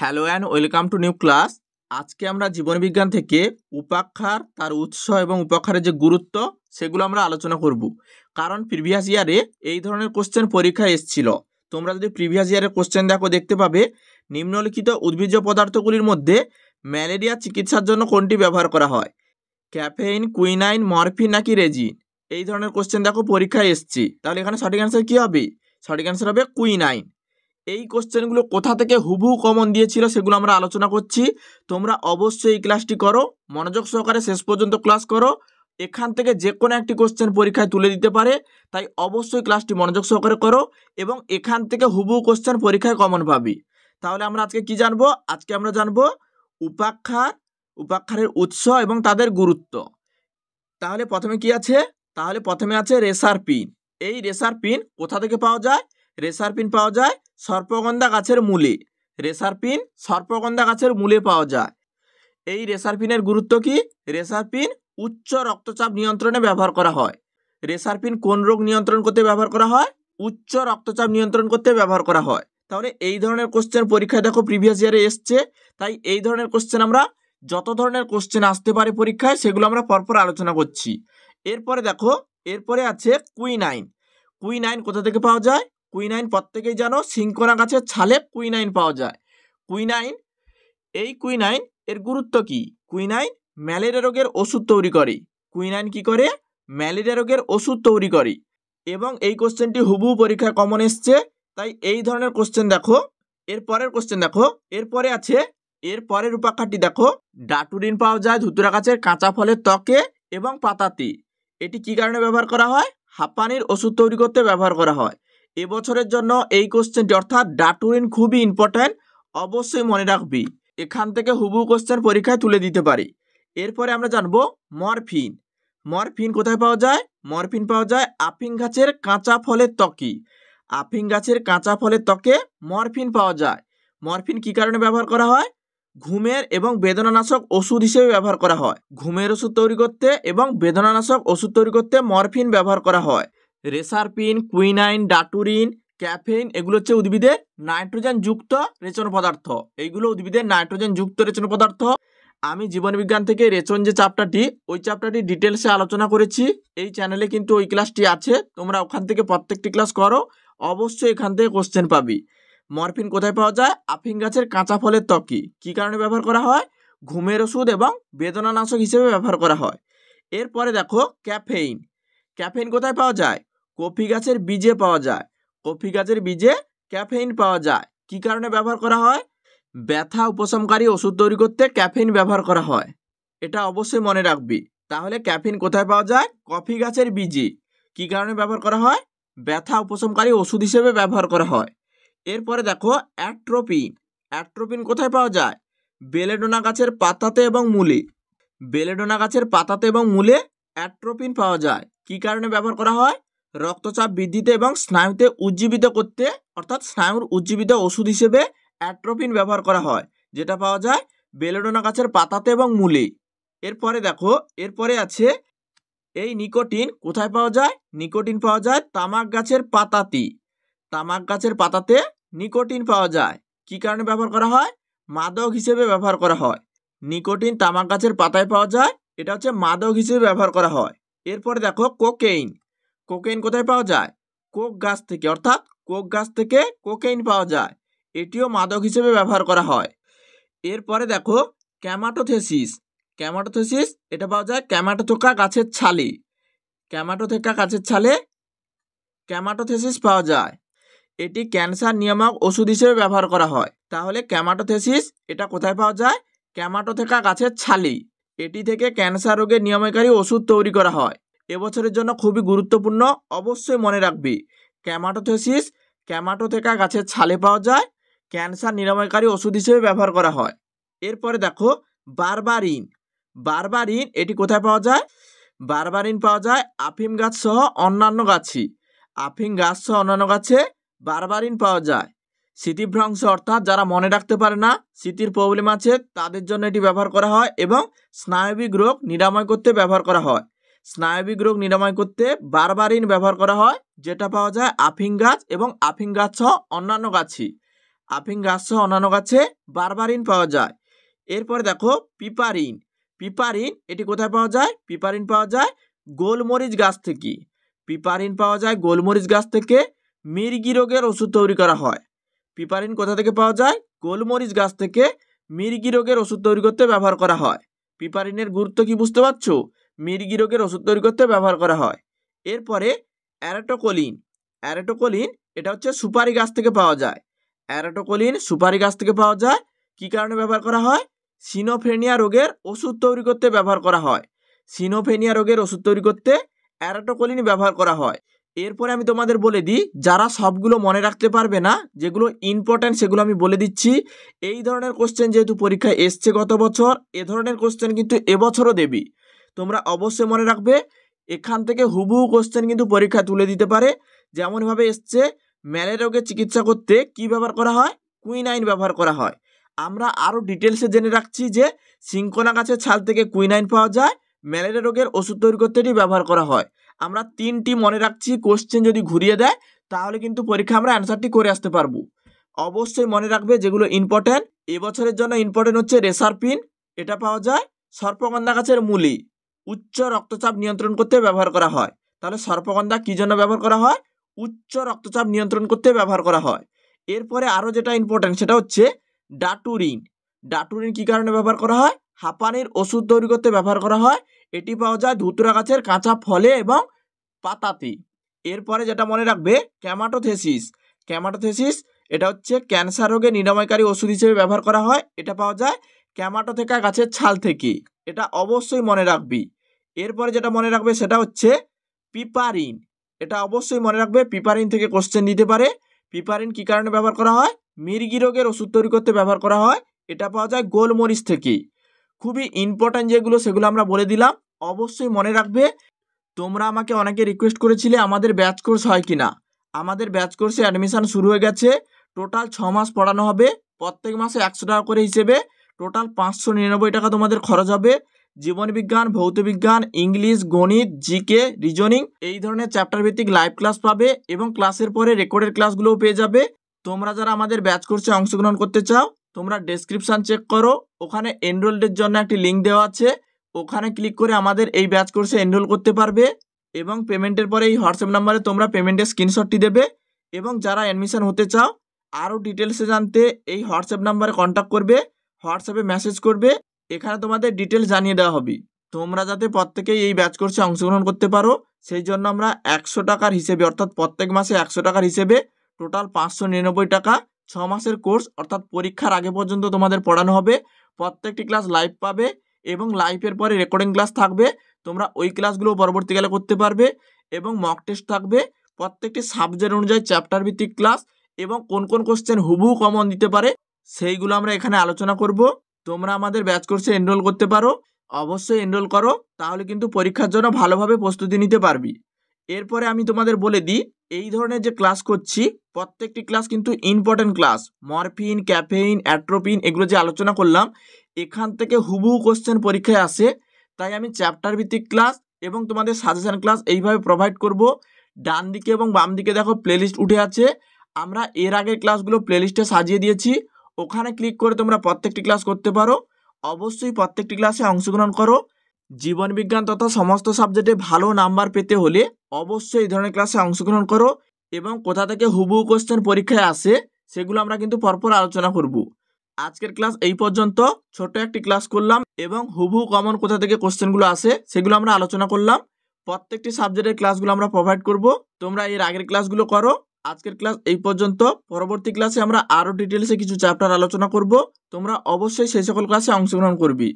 hello and welcome to new class আজকে আমরা জীবনবিজ্ঞান থেকে উপাক্ষার তার উৎস এবং উপাক্ষারের যে গুরুত্ব সেগুলো আমরা আলোচনা করব কারণ প্রিভিয়াস ইয়ারে এই ধরনের কোশ্চেন পরীক্ষায় এসছিল তোমরা যদি প্রিভিয়াস ইয়ারের কোশ্চেন দেখো দেখতে পাবে নিম্নলিখিত উদ্ভিজ্জ পদার্থগুলির মধ্যে ম্যালেরিয়া চিকিৎসার জন্য কোনটি ব্যবহার করা হয় ক্যাফেইন কুইনাইন মরফিন নাকি রেজিন এই ধরনের কোশ্চেন দেখো পরীক্ষায় এসছি তাহলে এখানে সঠিক অ্যান্সার কী হবে সঠিক অ্যান্সার হবে কুইনাইন এই কোশ্চেনগুলো কোথা থেকে হুবহু কমন দিয়েছিল সেগুলো আমরা আলোচনা করছি তোমরা অবশ্যই এই ক্লাসটি করো মনোযোগ সহকারে শেষ পর্যন্ত ক্লাস করো এখান থেকে যে কোনো একটি কোশ্চেন পরীক্ষায় তুলে দিতে পারে তাই অবশ্যই ক্লাসটি মনোযোগ সহকারে করো এবং এখান থেকে হুবহু কোশ্চেন পরীক্ষায় কমন পাবি তাহলে আমরা আজকে কি জানবো আজকে আমরা জানবো উপাক্ষার উপাক্ষারের উৎস এবং তাদের গুরুত্ব তাহলে প্রথমে কি আছে তাহলে প্রথমে আছে রেসার পিন এই রেসার পিন কোথা থেকে পাওয়া যায় রেসার পিন পাওয়া যায় সর্পগন্ধা গাছের মূলে রেসারপিন সর্পগন্ধা গাছের মূলে পাওয়া যায় এই রেসারপিনের গুরুত্ব কি রেসারপিন উচ্চ রক্তচাপ নিয়ন্ত্রণে ব্যবহার করা হয় রেসারপিন কোন রোগ নিয়ন্ত্রণ করতে ব্যবহার করা হয় উচ্চ রক্তচাপ নিয়ন্ত্রণ করতে ব্যবহার করা হয় তাহলে এই ধরনের কোশ্চেন পরীক্ষায় দেখো প্রিভিয়াস ইয়ারে এসছে তাই এই ধরনের কোশ্চেন আমরা যত ধরনের কোশ্চেন আসতে পারে পরীক্ষায় সেগুলো আমরা পরপর আলোচনা করছি এরপরে দেখো এরপরে আছে কুইনাইন কুইনাইন কোথা থেকে পাওয়া যায় কুইনাইন প্রত্যেকেই জানো সিংকোনা গাছের ছালে কুইনাইন পাওয়া যায় কুইনাইন এই কুইনাইন এর গুরুত্ব কি কুইনাইন ম্যালেরিয়া রোগের ওষুধ তৈরি করে কুইনাইন কি করে ম্যালেরিয়া রোগের ওষুধ তৈরি করে এবং এই কোশ্চেনটি হুবহু পরীক্ষা কমন এসছে তাই এই ধরনের কোশ্চেন দেখো এরপরের কোশ্চেন দেখো এরপরে আছে এর পরের উপাখ্যানটি দেখো ডাটুরিন পাওয়া যায় ধুতুরা গাছের কাঁচা ফলের ত্বকে এবং পাতাতে এটি কি কারণে ব্যবহার করা হয় হাঁপানির ওষুধ তৈরি করতে ব্যবহার করা হয় এবছরের জন্য এই কোশ্চেনটি অর্থাৎ ডাটুরিন খুবই ইম্পর্ট্যান্ট অবশ্যই মনে রাখবি এখান থেকে হুবু কোশ্চেন পরীক্ষায় তুলে দিতে পারি এরপরে আমরা জানবো মরফিন মরফিন কোথায় পাওয়া যায় মরফিন পাওয়া যায় আফিং গাছের কাঁচা ফলের ত্বকি আফিং গাছের কাঁচা ফলের ত্বকে মরফিন পাওয়া যায় মরফিন কি কারণে ব্যবহার করা হয় ঘুমের এবং বেদনানাশক ওষুধ হিসেবে ব্যবহার করা হয় ঘুমের ওষুধ তৈরি করতে এবং বেদনানাশক ওষুধ তৈরি করতে মরফিন ব্যবহার করা হয় রেসারপিন কুইনাইন ডাটুরিন ক্যাফেইন এগুলো হচ্ছে উদ্ভিদের নাইট্রোজেন যুক্ত রেচন পদার্থ এইগুলো উদ্ভিদের নাইট্রোজেন যুক্ত রেচন পদার্থ আমি জীবনবিজ্ঞান থেকে রেচন যে চাপটাটি ওই চ্যাপ্টারটি ডিটেলসে আলোচনা করেছি এই চ্যানেলে কিন্তু ওই ক্লাসটি আছে তোমরা ওখান থেকে প্রত্যেকটি ক্লাস করো অবশ্যই এখান থেকে কোশ্চেন পাবি মরফিন কোথায় পাওয়া যায় আফিং গাছের কাঁচা ফলের ত্বকি কী কারণে ব্যবহার করা হয় ঘুমের ওষুধ এবং বেদনানাশক হিসেবে ব্যবহার করা হয় এরপরে দেখো ক্যাফেইন ক্যাফেইন কোথায় পাওয়া যায় কফি গাছের বীজে পাওয়া যায় কফি গাছের বীজে ক্যাফেইন পাওয়া যায় কি কারণে ব্যবহার করা হয় ব্যথা উপশমকারী ওষুধ তৈরি করতে ক্যাফেইন ব্যবহার করা হয় এটা অবশ্যই মনে রাখবি তাহলে ক্যাফিন কোথায় পাওয়া যায় কফি গাছের বীজে কি কারণে ব্যবহার করা হয় ব্যথা উপশমকারী ওষুধ হিসেবে ব্যবহার করা হয় এরপরে দেখো অ্যাট্রোপিন অ্যাট্রোপিন কোথায় পাওয়া যায় বেলেডোনা গাছের পাতাতে এবং মূলে বেলেডোনা গাছের পাতাতে এবং মূলে অ্যাট্রোপিন পাওয়া যায় কি কারণে ব্যবহার করা হয় রক্তচাপ বৃদ্ধিতে এবং স্নায়ুতে উজ্জীবিত করতে অর্থাৎ স্নায়ুর উজ্জীবিত ওষুধ হিসেবে অ্যাট্রোপিন ব্যবহার করা হয় যেটা পাওয়া যায় বেলেডোনা গাছের পাতাতে এবং মূলে এরপরে দেখো এরপরে আছে এই নিকোটিন কোথায় পাওয়া যায় নিকোটিন পাওয়া যায় তামাক গাছের পাতাতি তামাক গাছের পাতাতে নিকোটিন পাওয়া যায় কি কারণে ব্যবহার করা হয় মাদক হিসেবে ব্যবহার করা হয় নিকোটিন তামাক গাছের পাতায় পাওয়া যায় এটা হচ্ছে মাদক হিসেবে ব্যবহার করা হয় এরপরে দেখো কোকেইন কোকেইন কোথায় পাওয়া যায় কোক গাছ থেকে অর্থাৎ কোক গাছ থেকে কোকেইন পাওয়া যায় এটিও মাদক হিসেবে ব্যবহার করা হয় এরপরে দেখো ক্যামাটোথেসিস ক্যামাটোথেসিস এটা পাওয়া যায় ক্যামাটোথোকা গাছের ছালে ক্যামাটোথেকা গাছের ছালে ক্যামাটোথেসিস পাওয়া যায় এটি ক্যান্সার নিয়ামক ওষুধ হিসেবে ব্যবহার করা হয় তাহলে ক্যামাটোথেসিস এটা কোথায় পাওয়া যায় ক্যামাটোথেকা গাছের ছালি এটি থেকে ক্যান্সার রোগের নিয়মকারী ওষুধ তৈরি করা হয় এবছরের জন্য খুবই গুরুত্বপূর্ণ অবশ্যই মনে রাখবি ক্যামাটোথেসিস ক্যামাটোথেকা গাছের ছালে পাওয়া যায় ক্যান্সার নিরাময়কারী ওষুধ হিসেবে ব্যবহার করা হয় এরপরে দেখো বারবারিন বারবারিন এটি কোথায় পাওয়া যায় বারবারিন পাওয়া যায় আফিম গাছ সহ অন্যান্য গাছি আফিম গাছ সহ অন্যান্য গাছে বারবারিন পাওয়া যায় স্মৃতিভ্রংশ অর্থাৎ যারা মনে রাখতে পারে না স্মৃতির প্রবলেম আছে তাদের জন্য এটি ব্যবহার করা হয় এবং স্নায়বিক রোগ নিরাময় করতে ব্যবহার করা হয় স্নায়বিক রোগ নিরাময় করতে বারবারিন ব্যবহার করা হয় যেটা পাওয়া যায় আফিং গাছ এবং আফিং গাছ সহ অন্যান্য গাছি আফিং গাছ সহ অন্যান্য গাছে বারবারিন পাওয়া যায় এরপরে দেখো পিপারিন পিপারিন এটি কোথায় পাওয়া যায় পিপারিন পাওয়া যায় গোলমরিচ গাছ থেকে পিপারিন পাওয়া যায় গোলমরিচ গাছ থেকে মির্গি রোগের ওষুধ তৈরি করা হয় পিপারিন কোথা থেকে পাওয়া যায় গোলমরিচ গাছ থেকে মির্গি রোগের ওষুধ তৈরি করতে ব্যবহার করা হয় পিপারিনের গুরুত্ব কি বুঝতে পারছো মির্গি রোগের ওষুধ তৈরি করতে ব্যবহার করা হয় এরপরে অ্যারাটোকোলিন অ্যারাটোকোলিন এটা হচ্ছে সুপারি গাছ থেকে পাওয়া যায় অ্যারাটোকোলিন সুপারি গাছ থেকে পাওয়া যায় কি কারণে ব্যবহার করা হয় সিনোফেনিয়া রোগের ওষুধ তৈরি করতে ব্যবহার করা হয় সিনোফেনিয়া রোগের ওষুধ তৈরি করতে অ্যারাটোকোলিন ব্যবহার করা হয় এরপরে আমি তোমাদের বলে দিই যারা সবগুলো মনে রাখতে পারবে না যেগুলো ইম্পর্ট্যান্ট সেগুলো আমি বলে দিচ্ছি এই ধরনের কোশ্চেন যেহেতু পরীক্ষায় এসছে গত বছর এ ধরনের কোশ্চেন কিন্তু এবছরও দেবি তোমরা অবশ্যই মনে রাখবে এখান থেকে হুবহু কোশ্চেন কিন্তু পরীক্ষা তুলে দিতে পারে যেমনভাবে এসছে ম্যালের রোগের চিকিৎসা করতে কি ব্যবহার করা হয় কুইনাইন ব্যবহার করা হয় আমরা আরও ডিটেলসে জেনে রাখছি যে সিঙ্কোনা গাছের ছাল থেকে কুইনাইন পাওয়া যায় ম্যালেরিয়া রোগের ওষুধ তৈরি করতে এটি ব্যবহার করা হয় আমরা তিনটি মনে রাখছি কোশ্চেন যদি ঘুরিয়ে দেয় তাহলে কিন্তু পরীক্ষা আমরা অ্যান্সারটি করে আসতে পারবো অবশ্যই মনে রাখবে যেগুলো ইম্পর্ট্যান্ট এবছরের জন্য ইম্পর্ট্যান্ট হচ্ছে রেসারপিন এটা পাওয়া যায় সর্পগন্ধা গাছের মূলি উচ্চ রক্তচাপ নিয়ন্ত্রণ করতে ব্যবহার করা হয় তাহলে সর্পগন্ধা কী জন্য ব্যবহার করা হয় উচ্চ রক্তচাপ নিয়ন্ত্রণ করতে ব্যবহার করা হয় এরপরে আরও যেটা ইম্পর্ট্যান্ট সেটা হচ্ছে ডাটুরিন ডাটুরিন কী কারণে ব্যবহার করা হয় হাঁপানির ওষুধ তৈরি করতে ব্যবহার করা হয় এটি পাওয়া যায় ধুতুরা গাছের কাঁচা ফলে এবং পাতাতে এরপরে যেটা মনে রাখবে ক্যামাটোথেসিস ক্যামাটোথেসিস এটা হচ্ছে ক্যান্সার রোগে নিরাময়কারী ওষুধ হিসেবে ব্যবহার করা হয় এটা পাওয়া যায় ক্যামাটোথেকা গাছের ছাল থেকে এটা অবশ্যই মনে রাখবি এরপরে যেটা মনে রাখবে সেটা হচ্ছে পিপারিন এটা অবশ্যই মনে রাখবে পিপারিন থেকে কোশ্চেন নিতে পারে পিপারিন কি কারণে ব্যবহার করা হয় মির্গি রোগের ওষুধ তৈরি করতে ব্যবহার করা হয় এটা পাওয়া যায় গোলমরিচ থেকে খুবই ইম্পর্ট্যান্ট যেগুলো সেগুলো আমরা বলে দিলাম অবশ্যই মনে রাখবে তোমরা আমাকে অনেকে রিকোয়েস্ট করেছিলে আমাদের ব্যাচ কোর্স হয় কি না আমাদের ব্যাচ কোর্সে অ্যাডমিশান শুরু হয়ে গেছে টোটাল ছ মাস পড়ানো হবে প্রত্যেক মাসে একশো টাকা করে হিসেবে টোটাল পাঁচশো নিরানব্বই টাকা তোমাদের খরচ হবে জীবনবিজ্ঞান ভৌতবিজ্ঞান ইংলিশ গণিত জিকে রিজনিং এই ধরনের চ্যাপ্টার ভিত্তিক লাইভ ক্লাস পাবে এবং ক্লাসের পরে রেকর্ডের ক্লাসগুলোও পেয়ে যাবে তোমরা যারা আমাদের ব্যাচ কোর্সে অংশগ্রহণ করতে চাও তোমরা ডেসক্রিপশান চেক করো ওখানে এনরোলডের জন্য একটি লিঙ্ক দেওয়া আছে ওখানে ক্লিক করে আমাদের এই ব্যাচ কোর্সে এনরোল করতে পারবে এবং পেমেন্টের পরে এই হোয়াটসঅ্যাপ নাম্বারে তোমরা পেমেন্টের স্ক্রিনশটটি দেবে এবং যারা অ্যাডমিশান হতে চাও আরও ডিটেলসে জানতে এই হোয়াটসঅ্যাপ নাম্বারে কন্ট্যাক্ট করবে হোয়াটসঅ্যাপে মেসেজ করবে এখানে তোমাদের ডিটেলস জানিয়ে দেওয়া হবে তোমরা যাতে প্রত্যেকেই এই ব্যাচ কোর্সে অংশগ্রহণ করতে পারো সেই জন্য আমরা একশো টাকার হিসেবে অর্থাৎ প্রত্যেক মাসে একশো টাকার হিসেবে টোটাল পাঁচশো নিরানব্বই টাকা ছ মাসের কোর্স অর্থাৎ পরীক্ষার আগে পর্যন্ত তোমাদের পড়ানো হবে প্রত্যেকটি ক্লাস লাইভ পাবে এবং লাইভের পরে রেকর্ডিং ক্লাস থাকবে তোমরা ওই ক্লাসগুলো পরবর্তীকালে করতে পারবে এবং মক টেস্ট থাকবে প্রত্যেকটি সাবজেক্ট অনুযায়ী চ্যাপ্টার ভিত্তিক ক্লাস এবং কোন কোন কোশ্চেন হুবহু কমন দিতে পারে সেইগুলো আমরা এখানে আলোচনা করব তোমরা আমাদের ব্যাচ কোর্সে এনরোল করতে পারো অবশ্যই এনরোল করো তাহলে কিন্তু পরীক্ষার জন্য ভালোভাবে প্রস্তুতি নিতে পারবি এরপরে আমি তোমাদের বলে দিই এই ধরনের যে ক্লাস করছি প্রত্যেকটি ক্লাস কিন্তু important class morphine caffeine atropine এগুলো যে আলোচনা করলাম এখান থেকে হুবহু কোশ্চেন পরীক্ষায় আসে তাই আমি চ্যাপ্টার ভিত্তিক ক্লাস এবং তোমাদের সাজেশান ক্লাস এইভাবে প্রোভাইড করব ডান দিকে এবং বাম দিকে দেখো প্লেলিস্ট উঠে আছে আমরা এর আগের ক্লাসগুলো প্লেলিস্টে সাজিয়ে দিয়েছি ওখানে ক্লিক করে তোমরা প্রত্যেকটি ক্লাস করতে পারো অবশ্যই প্রত্যেকটি ক্লাসে অংশগ্রহণ করো জীবনবিজ্ঞান তথা সমস্ত সাবজেক্টে ভালো নাম্বার পেতে হলে অবশ্যই এই ধরনের ক্লাসে অংশগ্রহণ করো এবং কোথা থেকে হুবু কোশ্চেন পরীক্ষায় আসে সেগুলো আমরা কিন্তু পরপর আলোচনা করব আজকের ক্লাস এই পর্যন্ত ছোট একটি ক্লাস করলাম এবং হুবু কমন কোথা থেকে কোশ্চেনগুলো আসে সেগুলো আমরা আলোচনা করলাম প্রত্যেকটি সাবজেক্টের ক্লাসগুলো আমরা প্রোভাইড করব তোমরা এর আগের ক্লাসগুলো করো আজকের ক্লাস এই পর্যন্ত পরবর্তী ক্লাসে আমরা আরও ডিটেলসে কিছু চ্যাপ্টার আলোচনা করব তোমরা অবশ্যই সেই সকল ক্লাসে অংশগ্রহণ করবি